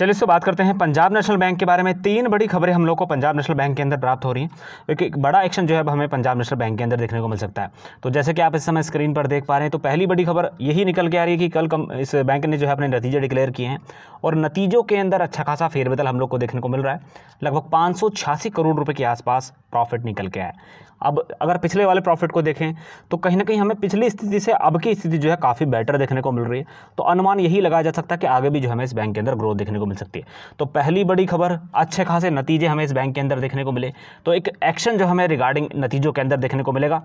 चलिए इससे बात करते हैं पंजाब नेशनल बैंक के बारे में तीन बड़ी खबरें हम लोग को पंजाब नेशनल बैंक के अंदर प्राप्त हो रही हैं क्योंकि एक बड़ा एक्शन जो है अब हमें पंजाब नेशनल बैंक के अंदर देखने को मिल सकता है तो जैसे कि आप इस समय स्क्रीन पर देख पा रहे हैं तो पहली बड़ी खबर यही निकल के आ रही है कि कल कम इस बैंक ने जो है अपने नतीजे डिक्लेयर किए हैं और नतीजों के अंदर अच्छा खासा फेरबदल हम लोग को देखने को मिल रहा है लगभग पाँच करोड़ रुपये के आसपास प्रॉफिट निकल के आया अब अगर पिछले वाले प्रॉफिट को देखें तो कहीं ना कहीं हमें पिछली स्थिति से अब की स्थिति जो है काफ़ी बेटर देखने को मिल रही है तो अनुमान यही लगाया जा सकता है कि आगे भी जो हमें इस बैंक के अंदर ग्रोथ देखने को मिल सकती है तो पहली बड़ी खबर अच्छे खासे नतीजे हमें इस बैंक के अंदर देखने को मिले तो एक एक्शन जो हमें रिगार्डिंग नतीजों के अंदर देखने को मिलेगा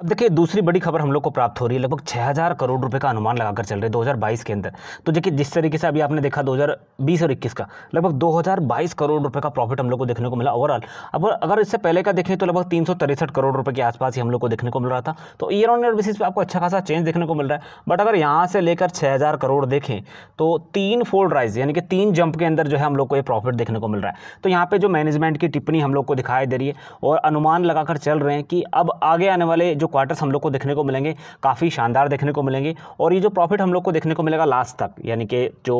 अब देखिए दूसरी बड़ी खबर हम लोग को प्राप्त हो रही है लगभग 6000 करोड़ रुपए का अनुमान लगाकर चल रहे 2022 के अंदर तो देखिए जिस तरीके से अभी आपने देखा 2020 और 21 का लगभग 2022 करोड़ रुपए का प्रॉफिट हम लोग को देखने को मिला ओवरऑल अब अगर इससे पहले का देखें तो लगभग तीन करोड़ रुपये के आसपास ही हम लोग को देखने को मिल रहा था तो ईयर ऑन ईयर बेसिस पर आपको अच्छा खासा चेंज देखने को मिल रहा है बट अगर यहाँ से लेकर छः करोड़ देखें तो तीन फोल्ड राइज यानी कि तीन जंप के अंदर जो है हम लोग को ये प्रॉफिट देखने को मिल रहा है तो यहाँ पर जो मैनेजमेंट की टिप्पणी हम लोग को दिखाई दे रही है और अनुमान लगाकर चल रहे हैं कि अब आगे आने वाले जो क्वार्टर्स हम लोग को देखने को मिलेंगे काफ़ी शानदार देखने को मिलेंगे और ये जो प्रॉफिट हम लोग को देखने को मिलेगा लास्ट तक यानी कि जो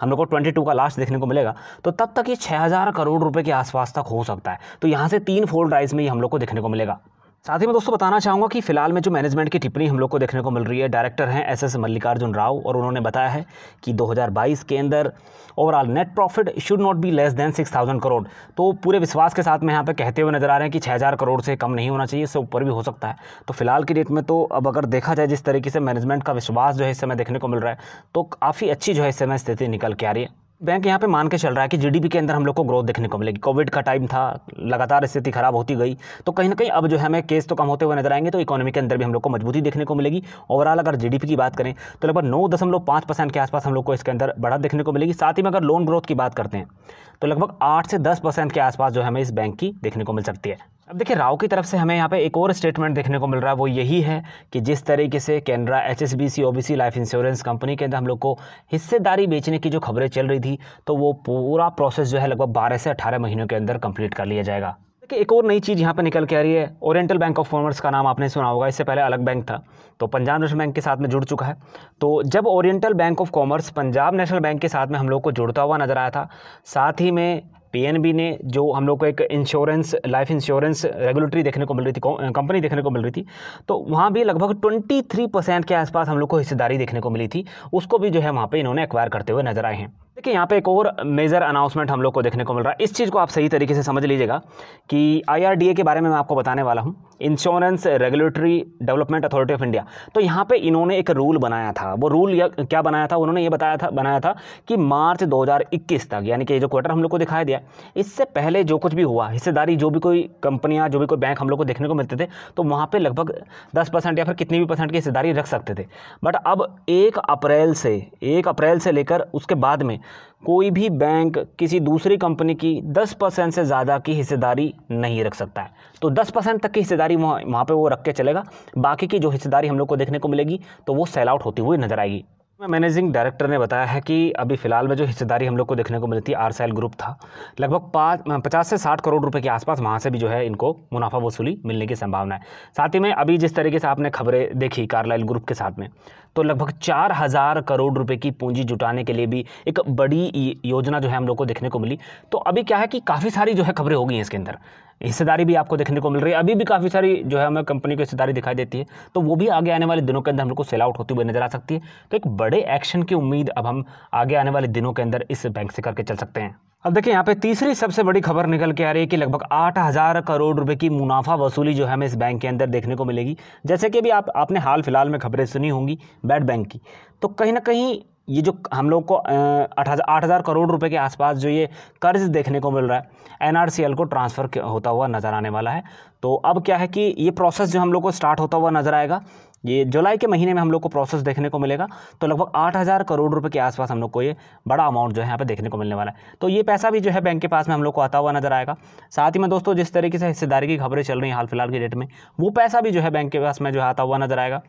हम लोग को ट्वेंटी का लास्ट देखने को मिलेगा तो तब तक ये छः करोड़ रुपये के आसपास तक हो सकता है तो यहाँ से तीन फोल्ड राइज में ये हम लोग को देखने को मिलेगा साथ ही मैं दोस्तों बताना चाहूँगा कि फिलहाल में जो मैनेजमेंट की टिप्पणी हम लोग को देखने को मिल रही है डायरेक्टर हैं एस एस मल्लिकार्जुन राव और उन्होंने बताया है कि 2022 के अंदर overall net profit should not be less than 6000 crore तो पूरे विश्वास के साथ में यहाँ पर कहते हुए नज़र आ रहे हैं कि छः करोड़ से कम नहीं होना चाहिए इससे ऊपर भी हो सकता है तो फिलहाल की डेट में तो अब अगर देखा जाए जिस तरीके से मैनेजमेंट का विश्वास जो है इस समय देखने को मिल रहा है तो काफ़ी अच्छी जो है इस समय स्थिति निकल के आ रही है बैंक यहाँ पे मान के चल रहा है कि जीडीपी के अंदर हम लोग को ग्रोथ देखने को मिलेगी कोविड का टाइम था लगातार स्थिति खराब होती गई तो कहीं ना कहीं अब जो है हमें केस तो कम होते हुए नजर आएंगे तो इकोनॉमी के अंदर भी हम लोग को मजबूती देखने को मिलेगी ओवरऑल अगर जीडीपी की बात करें तो लगभग नौ दशमलव पाँच परसेंट के आसपास हम लोग को इसके अंदर बढ़ा देखने को मिलेगी साथ ही में अगर लोन ग्रोथ की बात करते हैं तो लगभग आठ से दस परसेंट के आसपास जो हमें इस बैंक की देखने को मिल सकती है अब देखिए राव की तरफ से हमें यहाँ पे एक और स्टेटमेंट देखने को मिल रहा है वो यही है कि जिस तरीके से Canara H S B C O B C life insurance company के अंदर हम लोग को हिस्सेदारी बेचने की जो खबरें चल रही थी तो वो पूरा प्रोसेस जो है लगभग बारह से अठारह महीनों के अंदर कंप्लीट कर लिया जाएगा देखिए एक और नई चीज़ यहाँ पर निकल के आ रही है ओरिएंटल बैंक ऑफ कॉमर्स का नाम आपने सुना होगा इससे पहले अलग बैंक था तो पंजाब नेशनल बैंक के साथ में जुड़ चुका है तो जब Oriental Bank of Commerce Punjab National Bank के साथ में हम लोग को जुड़ता हुआ नज़र आया था साथ ही में पीएनबी ने जो हम लोग को एक इंश्योरेंस लाइफ इंश्योरेंस रेगुलेटरी देखने को मिल रही थी कंपनी देखने को मिल रही थी तो वहाँ भी लगभग 23 परसेंट के आसपास हम लोग को हिस्सेदारी देखने को मिली थी उसको भी जो है वहाँ पे इन्होंने एक्वायर करते हुए नजर आए हैं देखिए यहाँ पे एक और मेजर अनाउंसमेंट हम लोग को देखने को मिल रहा है इस चीज़ को आप सही तरीके से समझ लीजिएगा कि आईआरडीए के बारे में मैं आपको बताने वाला हूँ Insurance Regulatory Development Authority of India तो यहाँ पे इन्होंने एक रूल बनाया था वो रूल या क्या बनाया था उन्होंने ये बताया था बनाया था कि मार्च दो तक यानी कि जो क्वार्टर हम लोग को दिखाया दिया इससे पहले जो कुछ भी हुआ हिस्सेदारी जो भी कोई कंपनियाँ जो भी कोई बैंक हम लोग को देखने को मिलते थे तो वहाँ पर लगभग दस परसेंट या फिर कितनी भी परसेंट की हिस्सेदारी रख सकते थे बट अब एक अप्रैल से एक अप्रैल से लेकर उसके बाद में कोई भी बैंक किसी दूसरी कंपनी की 10 परसेंट से ज़्यादा की हिस्सेदारी नहीं रख सकता है तो 10 परसेंट तक की हिस्सेदारी वहाँ वहाँ पर वो रख के चलेगा बाकी की जो हिस्सेदारी हम लोग को देखने को मिलेगी तो वो सेल आउट होती हुई नज़र आएगी मैनेजिंग डायरेक्टर ने बताया है कि अभी फ़िलहाल में जो हिस्सेदारी हम लोग को देखने को मिलती है आरसेल ग्रुप था लगभग पाँच पचास से साठ करोड़ रुपए के आसपास वहाँ से भी जो है इनको मुनाफा वसूली मिलने की संभावना है साथ ही में अभी जिस तरीके से आपने खबरें देखी कार्लाइल ग्रुप के साथ में तो लगभग चार हज़ार करोड़ रुपये की पूंजी जुटाने के लिए भी एक बड़ी योजना जो है हम लोग को देखने को मिली तो अभी क्या है कि काफ़ी सारी जो है खबरें हो गई हैं इसके अंदर हिस्सेदारी भी आपको देखने को मिल रही है अभी भी काफ़ी सारी जो है हमें कंपनी की हिस्सेदारी दिखाई देती है तो वो भी आगे आने वाले दिनों के अंदर हम को सेल आउट होती हुई नजर आ सकती है तो एक बड़े एक्शन की उम्मीद अब हम आगे आने वाले दिनों के अंदर इस बैंक से करके चल सकते हैं अब देखिए यहाँ पे तीसरी सबसे बड़ी खबर निकल के आ रही है कि लगभग आठ हज़ार करोड़ रुपए की मुनाफा वसूली जो है हमें इस बैंक के अंदर देखने को मिलेगी जैसे कि अभी आप आपने हाल फिलहाल में खबरें सुनी होंगी बैड बैंक की तो कहीं ना कहीं ये जो हम लोग को आठ हज़ार करोड़ रुपए के आसपास जो ये कर्ज देखने को मिल रहा है एनआरसीएल को ट्रांसफ़र होता हुआ नज़र आने वाला है तो अब क्या है कि ये प्रोसेस जो हम लोग को स्टार्ट होता हुआ नज़र आएगा ये जुलाई के महीने में हम लोग को प्रोसेस देखने को मिलेगा तो लगभग आठ हज़ार करोड़ रुपए के आसपास हम लोग को ये बड़ा अमाउंट जो है यहाँ पे देखने को मिलने वाला है तो ये पैसा भी जो है बैंक के पास में हम लोग को आता हुआ नजर आएगा साथ ही में दोस्तों जिस तरीके से हिस्सेदारी की खबरें चल रही हैं हाल फिलहाल की डेट में वो पैसा भी जो है बैंक के पास में जो है आता हुआ नजर आएगा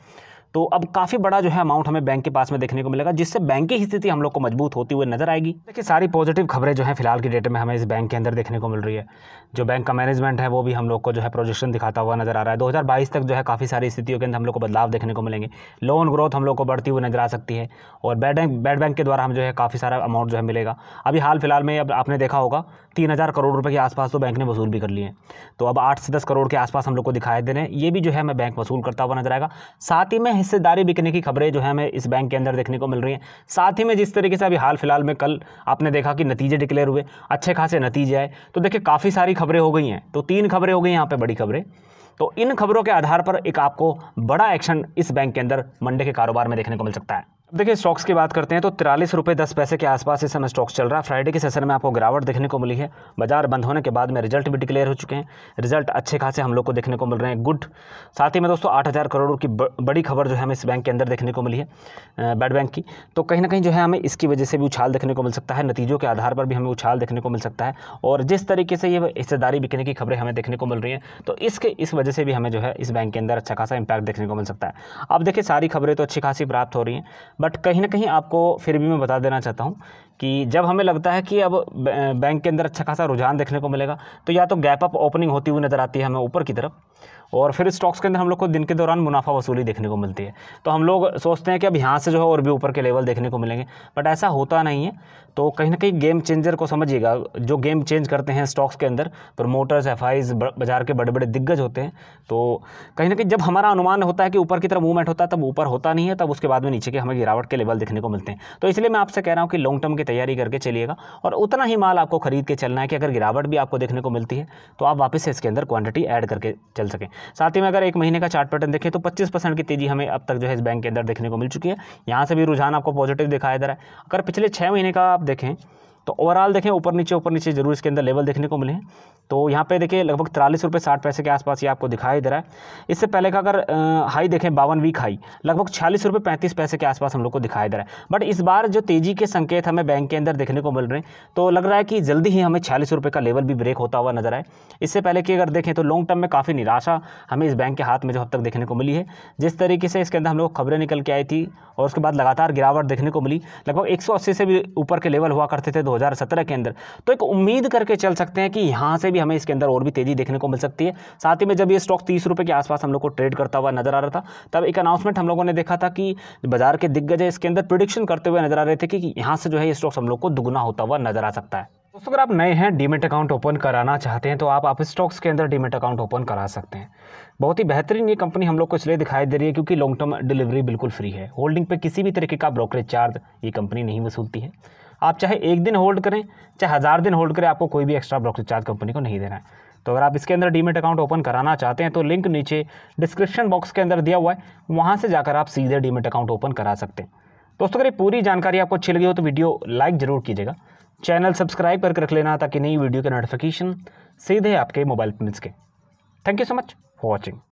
तो अब काफ़ी बड़ा जो है अमाउंट हमें बैंक के पास में देखने को मिलेगा जिससे बैंक की स्थिति हम लोग को मजबूत होती हुई नजर आएगी देखिए सारी पॉजिटिव खबरें जो है फिलहाल की डेट में हमें इस बैंक के अंदर देखने को मिल रही है जो बैंक का मैनेजमेंट है वो भी हम लोग को जो है प्रोजेक्शन दिखाता हुआ नजर आ रहा है दो तक जो है काफ़ी सारी स्थितियों के अंदर हम लोग को बदलाव देखने को मिलेंगे लोन ग्रोथ हम लोग को बढ़ती हुई नजर आ सकती है और बैड बैंक बैड बैंक के द्वारा हम जो है काफ़ी सारा अमाउंट जो है मिलेगा अभी हाल फिलहाल में अब आपने देखा होगा तीन हज़ार करोड़ रुपये के आसपास तो बैंक ने वसूल भी कर लिए तो अब आठ से दस करोड़ के आसपास हम लोग को दिखाई दे रहे हैं ये भी जो है हमें बैंक वसूल करता हुआ नजर आएगा साथ ही में हिस्सेदारी बिकने की खबरें जो है हमें इस बैंक के अंदर देखने को मिल रही हैं साथ ही में जिस तरीके से अभी हाल फिलहाल में कल आपने देखा कि नतीजे डिक्लेयर हुए अच्छे खासे नतीजे आए तो देखिए काफ़ी सारी खबरें हो गई हैं तो तीन खबरें हो गई यहाँ पर बड़ी खबरें तो इन खबरों के आधार पर एक आपको बड़ा एक्शन इस बैंक के अंदर मंडे के कारोबार में देखने को मिल सकता है अब देखिए स्टॉक्स की बात करते हैं तो तिरालीस रुपये दस पैसे के आसपास इस समय स्टॉक्स चल रहा है फ्राइडे के सेशन में आपको गिरावट देखने को मिली है बाजार बंद होने के बाद में रिजल्ट भी डिक्लेयर हो चुके हैं रिजल्ट अच्छे खासे हम लोग को देखने को मिल रहे हैं गुड साथ ही में दोस्तों आठ हज़ार करोड़ की बड़ी खबर जो है हमें इस बैंक के अंदर देखने को मिली है बैड बैंक की तो कहीं ना कहीं जो है हमें इसकी वजह से भी उछाल देखने को मिल सकता है नतीजों के आधार पर भी हमें उछाल देखने को मिल सकता है और जिस तरीके से ये हिस्सेदारी बिकने की खबरें हमें देखने को मिल रही हैं तो इसके इस वजह से भी हमें जो है इस बैंक के अंदर अच्छा खासा इंपैक्ट देखने को मिल सकता है अब देखिए सारी खबरें तो अच्छी खासी प्राप्त हो रही हैं बट कहीं ना कहीं आपको फिर भी मैं बता देना चाहता हूँ कि जब हमें लगता है कि अब बैंक के अंदर अच्छा खासा रुझान देखने को मिलेगा तो या तो गैप अप ओपनिंग होती हुई नज़र आती है हमें ऊपर की तरफ और फिर स्टॉक्स के अंदर हम लोग को दिन के दौरान मुनाफा वसूली देखने को मिलती है तो हम लोग सोचते हैं कि अब यहाँ से जो है और भी ऊपर के लेवल देखने को मिलेंगे बट ऐसा होता नहीं है तो कहीं ना कहीं गेम चेंजर को समझिएगा जो गेम चेंज करते हैं स्टॉक्स के अंदर प्रमोटर्स एफ बाज़ार के बड़े बड़े दिग्गज होते हैं तो कहीं ना कहीं जब हमारा अनुमान होता है कि ऊपर की तरफ मूवमेंट होता है तब ऊपर होता नहीं है तब उसके बाद में नीचे के हमें गिरावट के लेवल देखने को मिलते हैं तो इसलिए मैं आपसे कह रहा हूँ कि लॉन्ग टर्म की तैयारी करके चलिएगा और उतना ही माल आपको खरीद के चलना है कि अगर गिरावट भी आपको देखने को मिलती है तो आप वापस से इसके अंदर क्वान्टिटी ऐड करके चल सकें साथ ही में अगर एक महीने का चार्ट पैटर्न देखें तो पच्चीस परसेंट की तेजी हमें अब तक जो है इस बैंक के अंदर देखने को मिल चुकी है यहाँ से भी रुझान आपको पॉजिटिव दिखाया जा रहा है अगर पिछले छः महीने का आप देखें तो ओवरऑल देखें ऊपर नीचे ऊपर नीचे जरूर इसके अंदर लेवल देखने को मिले तो यहाँ पे देखिए लगभग तिरालीस रुपये साठ पैसे के आसपास ये आपको दिखाई दे रहा है इससे पहले का अगर हाई देखें बावन वीक हाई लगभग छियालीस रुपये पैंतीस पैसे के आसपास हम लोग को दिखाई दे रहा है बट इस बार जो तेज़ी के संकेत हमें बैंक के अंदर देखने को मिल रहे हैं तो लग रहा है कि जल्दी ही हमें छियालीस रुपये का लेवल भी ब्रेक होता हुआ नजर आए इससे पहले की अगर देखें तो लॉन्ग टर्म में काफ़ी निराशा हमें इस बैंक के हाथ में जो अब तक देखने को मिली है जिस तरीके से इसके अंदर हम लोग खबरें निकल के आई थी और उसके बाद लगातार गिरावट देखने को मिली लगभग एक से भी ऊपर के लेवल हुआ करते थे 2017 के अंदर तो एक उम्मीद करके चल सकते हैं कि यहाँ से भी हमें इसके अंदर और भी तेज़ी देखने को मिल सकती है साथ ही में जब ये स्टॉक तीस रुपये के आसपास हम लोग को ट्रेड करता हुआ नजर आ रहा था तब एक अनाउंसमेंट हम लोगों ने देखा था कि बाजार के दिग्गज इसके अंदर प्रोडिक्शन करते हुए नजर आ रहे थे कि यहाँ से जो है ये स्टॉक्स हम लोग को दुगुना होता हुआ नजर आ सकता है दोस्तों अगर आप नए हैं डीमेट अकाउंट ओपन कराना चाहते हैं तो आप आप स्टॉक्स के अंदर डीमेट अकाउंट ओपन करा सकते हैं बहुत ही बेहतरीन ये कंपनी हम लोग को इसलिए दिखाई दे रही है क्योंकि लॉन्ग टर्म डिलीवरी बिल्कुल फ्री है होल्डिंग पे किसी भी तरीके का ब्रोकरेज चार्ज ये कंपनी नहीं वसूलती है आप चाहे एक दिन होल्ड करें चाहे हज़ार दिन होल्ड करें आपको कोई भी एक्स्ट्रा ब्रोकरेज चार्ज कंपनी को नहीं देना है तो अगर आप इसके अंदर डीमेट अकाउंट ओपन कराना चाहते हैं तो लिंक नीचे डिस्क्रिप्शन बॉक्स के अंदर दिया हुआ है वहाँ से जाकर आप सीधे डीमेट अकाउंट ओपन करा सकते हैं दोस्तों अगर ये पूरी जानकारी आपको अच्छी लगी हो तो वीडियो लाइक ज़रूर कीजिएगा चैनल सब्सक्राइब करके रख लेना ताकि नई वीडियो के नोटिफिकेशन सीधे आपके मोबाइल पर मिल सके thank you so much for watching